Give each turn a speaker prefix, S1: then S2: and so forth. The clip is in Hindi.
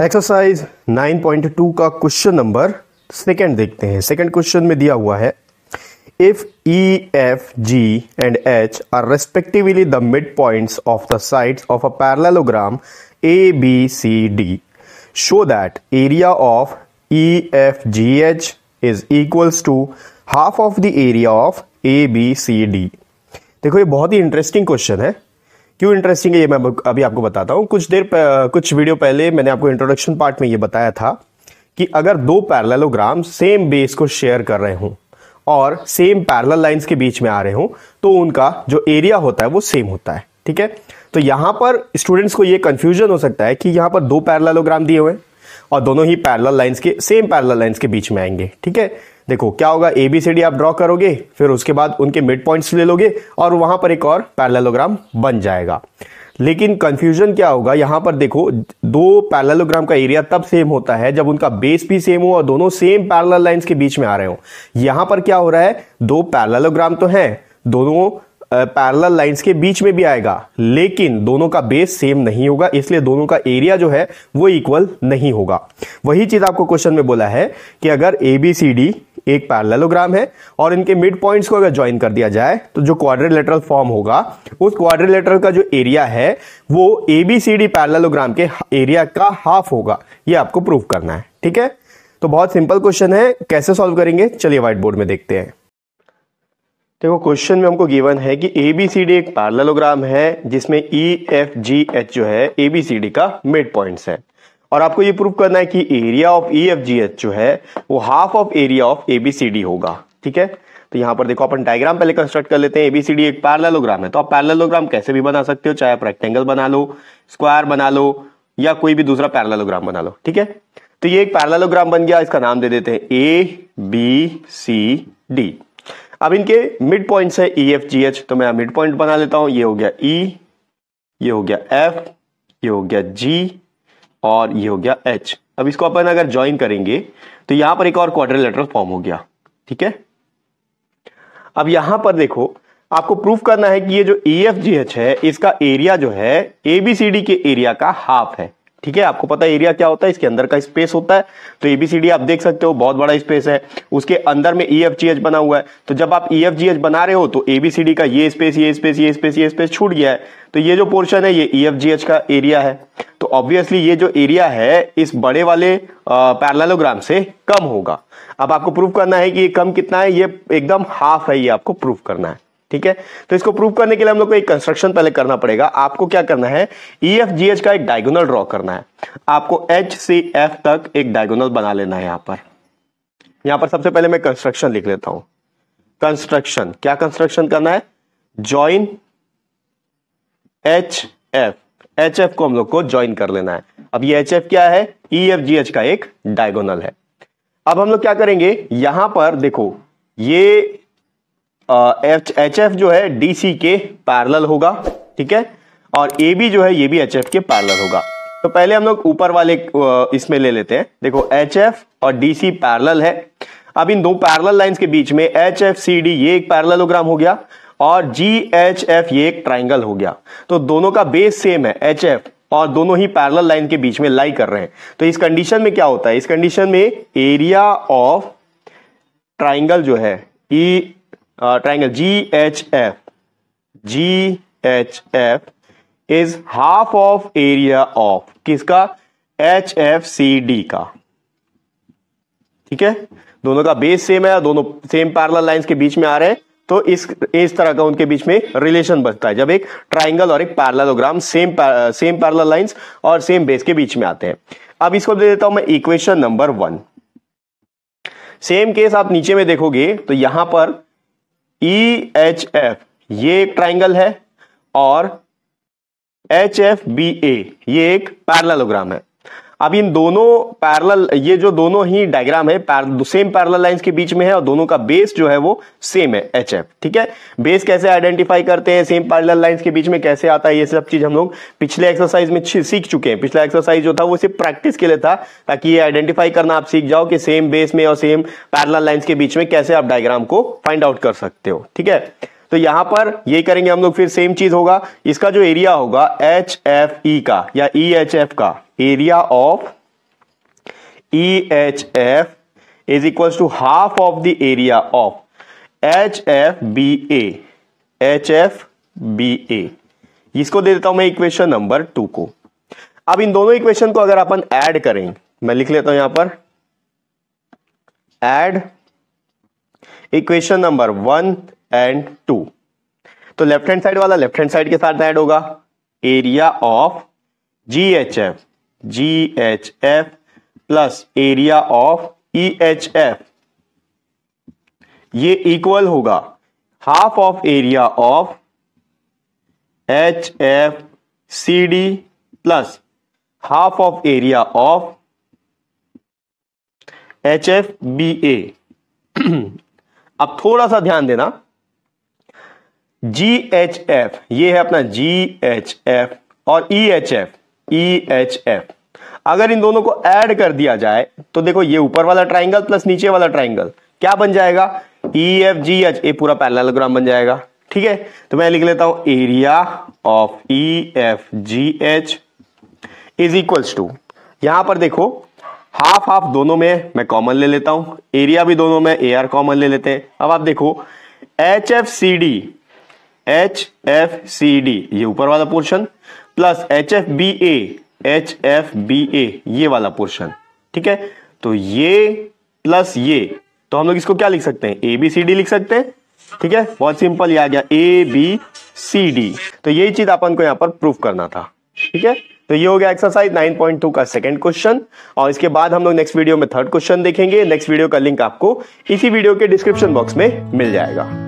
S1: एक्सरसाइज 9.2 का क्वेश्चन नंबर सेकंड देखते हैं सेकंड क्वेश्चन में दिया हुआ है if E F G and H are respectively the mid points of the sides of a parallelogram A B C D show that area of E F G H is equals to half of the area of A B C D देखो ये बहुत ही इंटरेस्टिंग क्वेश्चन है क्यों इंटरेस्टिंग है ये मैं अभी आपको बताता हूँ कुछ देर कुछ वीडियो पहले मैंने आपको इंट्रोडक्शन पार्ट में ये बताया था कि अगर दो पैरलोग्राम सेम बेस को शेयर कर रहे हों और सेम पैरल लाइंस के बीच में आ रहे हों तो उनका जो एरिया होता है वो सेम होता है ठीक है तो यहां पर स्टूडेंट्स को ये कंफ्यूजन हो सकता है कि यहां पर दो पैरलोग्राम दिए हुए हैं और दोनों ही पैरल लाइंस के सेम पैरल लाइंस के बीच में आएंगे ठीक है देखो क्या होगा एबीसीडी आप ड्रॉ करोगे फिर उसके बाद उनके मिड पॉइंट्स ले लोगे और वहां पर एक और पैरेललोग्राम बन जाएगा लेकिन कंफ्यूजन क्या होगा यहां पर देखो दो पैरेललोग्राम का एरिया तब सेम होता है जब उनका बेस भी सेम हो और दोनों सेम पैरल लाइन्स के बीच में आ रहे हो यहां पर क्या हो रहा है दो पैरेललोग्राम तो है दोनों पैरल लाइन्स के बीच में भी आएगा लेकिन दोनों का बेस सेम नहीं होगा इसलिए दोनों का एरिया जो है वो इक्वल नहीं होगा वही चीज आपको क्वेश्चन में बोला है कि अगर एबीसीडी एक पैरलेलोग्राम है और इनके मिड पॉइंट्स को अगर ज्वाइन कर दिया जाए तो जो क्वाड्रिलेटरल फॉर्म होगा उस क्वाड्रिलेटरल का जो एरिया है वो ए बी सी डी के एरिया का हाफ होगा ये आपको प्रूव करना है ठीक है तो बहुत सिंपल क्वेश्चन है कैसे सॉल्व करेंगे चलिए व्हाइट बोर्ड में देखते हैं देखो क्वेश्चन में हमको गिवन है कि ए बी सी डी एक पैरलेलोग्राम है जिसमें ई एफ जी एच जो है ए बी सी डी का मिड पॉइंट्स है और आपको ये प्रूव करना है कि area of E F G H जो है वो half of area of A B C D होगा ठीक है तो यहाँ पर देखो अपन डायग्राम पहले कंस्ट्रक्ट कर लेते हैं एबीसीडी एक पैरलोग्राम है तो आप पैरलोग्राम कैसे भी बना सकते हो चाहे आप रेक्टेंगल बना लो स्क्वायर बना लो या कोई भी दूसरा पैरलोग्राम बना लो ठीक है तो ये एक पैरलोग्राम बन गया इसका नाम दे देते हैं ए बी सी डी अब इनके मिड पॉइंट है ई एफ जी एच तो मैं मिड पॉइंट बना लेता हूं ये हो गया ई e, ये हो गया एफ ये हो गया जी और ये हो गया एच अब इसको अपन अगर ज्वाइन करेंगे तो यहां पर एक और लेटर फॉर्म हो गया ठीक है अब यहां पर देखो आपको प्रूफ करना है कि ये जो ई एफ जी एच है इसका एरिया जो है एबीसीडी के एरिया का हाफ है ठीक है आपको पता है एरिया क्या होता है इसके अंदर का स्पेस होता है तो एबीसीडी आप देख सकते हो बहुत बड़ा स्पेस है उसके अंदर में ई e एफ बना हुआ है तो जब आप ई e एफ बना रहे हो तो एबीसीडी का ये स्पेस ये स्पेस ये स्पेस ये स्पेस छूट गया है तो ये जो पोर्शन है ये ई e एफ का एरिया है तो ऑब्वियसली ये जो एरिया है इस बड़े वाले पैरलोग्राम से कम होगा अब आपको प्रूफ करना है कि ये कम कितना है ये एकदम हाफ है ये आपको प्रूफ करना है ठीक है तो इसको प्रूव करने के लिए हम लोग को एक कंस्ट्रक्शन पहले करना पड़ेगा आपको क्या करना है ई एफ जी एच का एक डायगोनल ड्रॉ करना है आपको एच सी एफ तक एक डायगोनल बना लेना है यहां पर यहां पर सबसे पहले मैं कंस्ट्रक्शन लिख लेता हूं कंस्ट्रक्शन क्या कंस्ट्रक्शन करना है join H F H F को हम लोग को ज्वाइन कर लेना है अब ये एच एफ क्या है ई एफ जी एच का एक डायगोनल है अब हम लोग क्या करेंगे यहां पर देखो ये एच एच एफ जो है डी सी के पैरल होगा ठीक है और ए बी जो है ये भी एच एफ के पैरल होगा तो पहले हम लोग ऊपर वाले इसमें ले लेते हैं देखो एच एफ और डी सी पैरल है अब इन दो पैरल लाइंस के बीच में एच एफ सी डी ये एक पैरलोग्राम हो गया और जी एच एफ ये एक ट्राइंगल हो गया तो दोनों का बेस सेम है एच एफ और दोनों ही पैरल लाइन के बीच में लाई कर रहे हैं तो इस कंडीशन में क्या होता है इस कंडीशन में एरिया ऑफ ट्राइंगल जो है E e triangle G H F G H F is half of area of किसका एच एफ सी डी का ठीक है दोनों का बेस सेम है दोनों सेम पैरल लाइंस के बीच में आ रहे हैं तो इस इस तरह का उनके बीच में रिलेशन बचता है जब एक ट्राइंगल और एक parallelogram same same parallel lines और सेम बेस के बीच में आते हैं अब इसको दे देता हूं मैं equation number one same case आप नीचे में देखोगे तो यहां पर ई एच एफ ये एक ट्राइंगल है और एच एफ बी ए ये एक पैरलोग्राम है अब इन दोनों पैरल ये जो दोनों ही डायग्राम है पार, सेम पैरल लाइंस के बीच में है और दोनों का बेस जो है वो सेम है एच एफ ठीक है बेस कैसे आइडेंटिफाई करते हैं सेम पैरल लाइंस के बीच में कैसे आता है ये सब चीज हम लोग पिछले एक्सरसाइज में सीख चुके हैं पिछला एक्सरसाइज जो था वो सिर्फ प्रैक्टिस के लिए था ताकि ये आइडेंटिफाई करना आप सीख जाओ कि सेम बेस में और सेम पैरल लाइन्स के बीच में कैसे आप डायग्राम को फाइंड आउट कर सकते हो ठीक है तो यहां पर ये करेंगे हम लोग फिर सेम चीज होगा इसका जो एरिया होगा एच एफ ई का या ई एच एफ का area of E H F is equal to half of the area of H F B A H F B A इसको दे देता हूं मैं इक्वेशन नंबर टू को अब इन दोनों इक्वेशन को अगर अपन ऐड करें मैं लिख लेता हूं यहां पर add equation number one and two तो लेफ्ट हैंड साइड वाला लेफ्ट हैंड साइड के साथ ऐड होगा area of G H F G H F plus area of E H F ये इक्वल होगा half of area of H F C D plus half of area of H F B A अब थोड़ा सा ध्यान देना जी एच एफ ये है अपना जी एच एफ और E H F E H F अगर इन दोनों को ऐड कर दिया जाए तो देखो ये ऊपर वाला ट्राइंगल प्लस नीचे वाला ट्राइंगल क्या बन जाएगा ई एफ जी एच ये पूरा पैरेललोग्राम बन जाएगा ठीक है तो मैं लिख लेता हूं area of E F G H is equals to यहां पर देखो हाफ हाफ दोनों में मैं कॉमन ले लेता हूं एरिया भी दोनों में ए आर कॉमन ले लेते हैं अब आप देखो H F C D H F C D ये ऊपर वाला portion plus H F B A H F B A ये वाला पोर्शन ठीक है तो ये प्लस ये तो हम लोग इसको क्या लिख सकते हैं ए बी सी डी लिख सकते हैं ठीक है बहुत सिंपल ये आ गया ए बी सी डी तो यही चीज अपन को यहां पर प्रूफ करना था ठीक है तो ये हो गया एक्सरसाइज 9.2 का सेकंड क्वेश्चन और इसके बाद हम लोग नेक्स्ट वीडियो में थर्ड क्वेश्चन देखेंगे नेक्स्ट वीडियो का लिंक आपको इसी वीडियो के डिस्क्रिप्शन बॉक्स में मिल जाएगा